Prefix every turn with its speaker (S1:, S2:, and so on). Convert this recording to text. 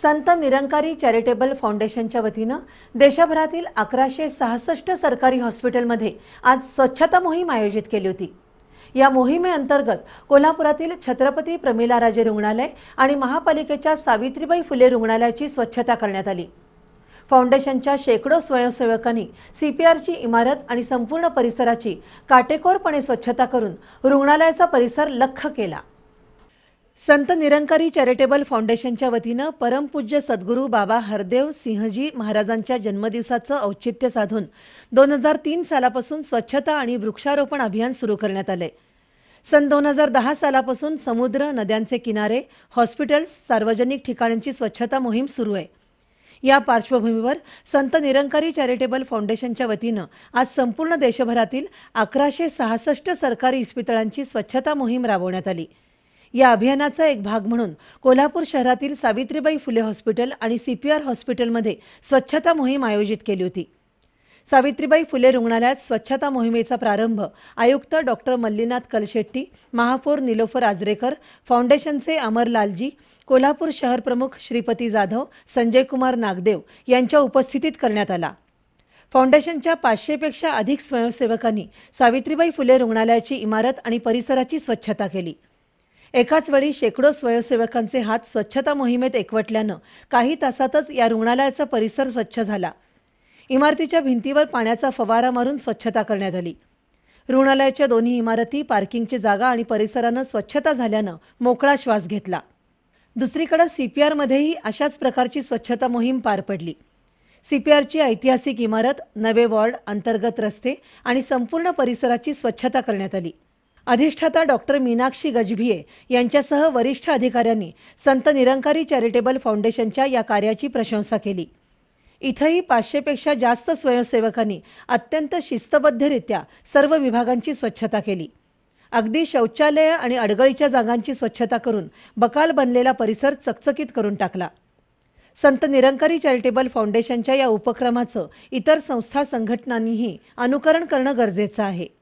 S1: संत निरंकारी चॅरिटेबल फाउंडेशनच्या वतीनं देशभरातील अकराशे सहासष्ट सरकारी हॉस्पिटलमध्ये आज स्वच्छता मोहीम आयोजित केली होती या मोहिमेअंतर्गत कोल्हापुरातील छत्रपती प्रमिला राजे रुग्णालय आणि महापालिकेच्या सावित्रीबाई फुले रुग्णालयाची स्वच्छता करण्यात आली फाउंडेशनच्या शेकडो स्वयंसेवकांनी सीपीआरची इमारत आणि संपूर्ण परिसराची काटेकोरपणे स्वच्छता करून रुग्णालयाचा परिसर लख्ख केला संत निरंकारी चॅरिटेबल फाउंडेशनच्या वतीनं परमपूज्य सद्गुरू बाबा हरदेव सिंहजी महाराजांच्या जन्मदिवसाचं औचित्य साधून दोन हजार तीन सालापासून स्वच्छता आणि वृक्षारोपण अभियान सुरू करण्यात आले सन दोन हजार दहा सालापासून समुद्र नद्यांचे किनारे हॉस्पिटल्स सार्वजनिक ठिकाणांची स्वच्छता मोहीम सुरू आहे या पार्श्वभूमीवर संत निरंकारी चॅरिटेबल फाउंडेशनच्या वतीनं आज संपूर्ण देशभरातील अकराशे सहासष्ट सरकारी इस्पितळांची स्वच्छता मोहीम राबवण्यात आली या अभियानाचा एक भाग म्हणून कोल्हापूर शहरातील सावित्रीबाई फुले हॉस्पिटल आणि सीपीआर हॉस्पिटलमध्ये स्वच्छता मोहीम आयोजित केली होती सावित्रीबाई फुले रुग्णालयात स्वच्छता मोहिमेचा प्रारंभ आयुक्त डॉक्टर मल्लीनाथ कलशेट्टी महापौर निलोफर आजरेकर फाउंडेशनचे अमर लालजी कोल्हापूर शहर प्रमुख श्रीपती जाधव संजय कुमार नागदेव यांच्या उपस्थितीत करण्यात आला फाउंडेशनच्या पाचशेपेक्षा अधिक स्वयंसेवकांनी सावित्रीबाई फुले रुग्णालयाची इमारत आणि परिसराची स्वच्छता केली एकाच वेळी शेकडो स्वयंसेवकांचे हात स्वच्छता मोहिमेत एकवटल्यानं काही तासातच या रुग्णालयाचा परिसर स्वच्छ झाला इमारतीच्या भिंतीवर पाण्याचा फवारा मारून स्वच्छता करण्यात आली रुग्णालयाच्या दोन्ही इमारती पार्किंगची जागा आणि परिसरानं स्वच्छता झाल्यानं मोकळा श्वास घेतला दुसरीकडे सीपीआरमध्येही अशाच प्रकारची स्वच्छता मोहीम पार पडली सीपीआरची ऐतिहासिक इमारत नवे वॉर्ड अंतर्गत रस्ते आणि संपूर्ण परिसराची स्वच्छता करण्यात आली अधिष्ठाता डॉक्टर मीनाक्षी गजभिये यांच्यासह वरिष्ठ अधिकाऱ्यांनी संत निरंकारी चॅरिटेबल फाउंडेशनच्या या कार्याची प्रशंसा केली इथंही पाचशेपेक्षा जास्त स्वयंसेवकांनी अत्यंत शिस्तबद्धरित्या सर्व विभागांची स्वच्छता केली अगदी शौचालय आणि अडगळीच्या जागांची स्वच्छता करून बकाल बनलेला परिसर चकचकीत करून टाकला संत निरंकारी चॅरिटेबल फाउंडेशनच्या या उपक्रमाचं इतर संस्था संघटनांनीही अनुकरण करणं गरजेचं आहे